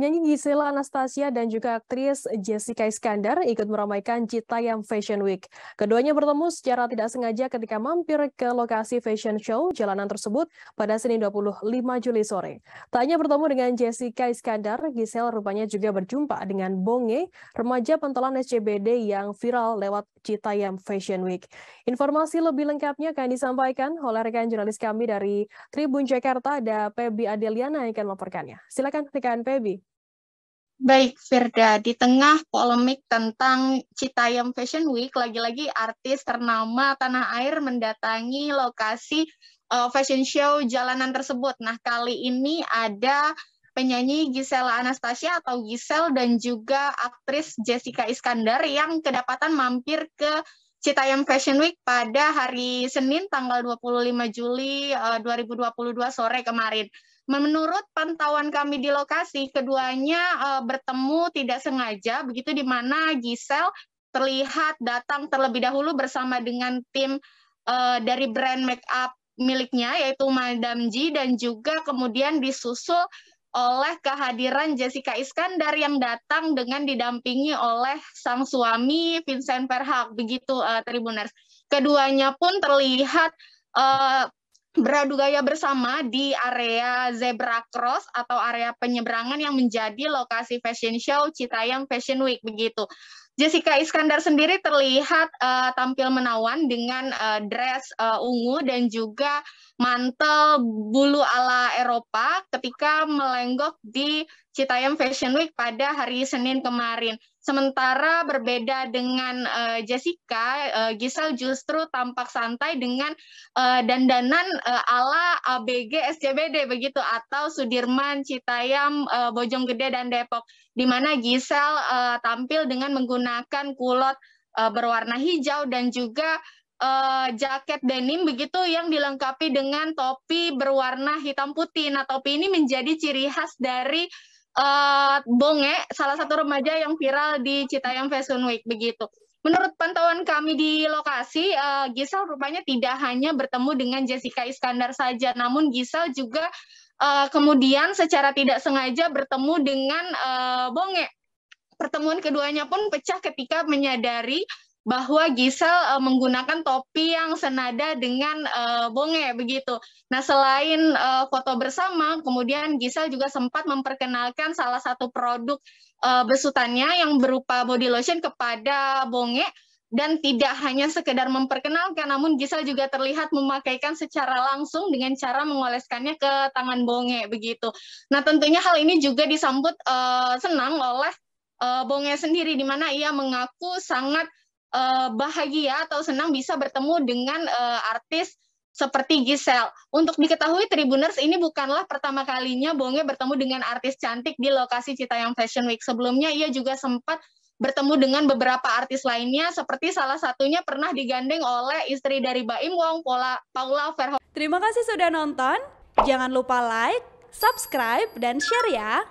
Penyanyi Gisela Anastasia dan juga aktris Jessica Iskandar ikut meramaikan Citayam Fashion Week. Keduanya bertemu secara tidak sengaja ketika mampir ke lokasi fashion show jalanan tersebut pada Senin 25 Juli sore. Tak hanya bertemu dengan Jessica Iskandar, Gisela rupanya juga berjumpa dengan Bonge, remaja pentolan SCBD yang viral lewat Citayam Fashion Week. Informasi lebih lengkapnya akan disampaikan oleh rekan jurnalis kami dari Tribun Jakarta, ada Pebi Adeliana yang akan melaporkannya. Silakan rekan Pebi. Baik, Firda. Di tengah polemik tentang Citayam Fashion Week, lagi-lagi artis ternama tanah air mendatangi lokasi uh, fashion show jalanan tersebut. Nah, kali ini ada penyanyi Gisela Anastasia atau Gisel dan juga aktris Jessica Iskandar yang kedapatan mampir ke Citayam Fashion Week pada hari Senin tanggal 25 Juli eh, uh, 2022 sore kemarin. Menurut pantauan kami di lokasi, keduanya uh, bertemu tidak sengaja, begitu di mana Gisel terlihat datang terlebih dahulu bersama dengan tim uh, dari brand make up miliknya yaitu Madam G dan juga kemudian disusul oleh kehadiran Jessica Iskandar yang datang dengan didampingi oleh sang suami Vincent Verhaak begitu uh, Tribuners. Keduanya pun terlihat uh, beradu gaya bersama di area zebra cross atau area penyeberangan yang menjadi lokasi fashion show Citayam Fashion Week begitu. Jessica Iskandar sendiri terlihat uh, tampil menawan dengan uh, dress uh, ungu dan juga mantel bulu ala Eropa ketika melenggok di Citayam Fashion Week pada hari Senin kemarin. Sementara berbeda dengan uh, Jessica, uh, eh, Gisel justru tampak santai dengan uh, dandanan uh, ala ABG SCBD begitu atau Sudirman, Citayam, uh, Bojonggede dan Depok. Di mana Giselle uh, tampil dengan menggunakan kulot uh, berwarna hijau dan juga uh, jaket denim begitu yang dilengkapi dengan topi berwarna hitam putih. Nah, topi ini menjadi ciri khas dari uh, Bonge, salah satu remaja yang viral di Citayam Fashion Week begitu. Menurut pantauan kami di lokasi, uh, Gisel rupanya tidak hanya bertemu dengan Jessica Iskandar saja, namun Gisel juga uh, kemudian secara tidak sengaja bertemu dengan uh, Bonge. Pertemuan keduanya pun pecah ketika menyadari bahwa Gisel uh, eh, menggunakan topi yang senada dengan uh, Bonge begitu. Nah, selain uh, foto bersama, kemudian Gisel juga sempat memperkenalkan salah satu produk uh, besutannya yang berupa body lotion kepada Bonge dan tidak hanya sekedar memperkenalkan, namun Gisel juga terlihat memakaikan secara langsung dengan cara mengoleskannya ke tangan Bonge begitu. Nah tentunya hal ini juga disambut uh, senang oleh uh, Bonge sendiri, di mana ia mengaku sangat uh, bahagia atau senang bisa bertemu dengan uh, artis seperti Gisel. Untuk diketahui Tribuners ini bukanlah pertama kalinya Bonge bertemu dengan artis cantik di lokasi Citayam Fashion Week. Sebelumnya ia juga sempat bertemu dengan beberapa artis lainnya seperti salah satunya pernah digandeng oleh istri dari Baim Wong, Paula, Paula Verhoeven. Terima kasih sudah nonton. Jangan lupa like, subscribe, dan share ya.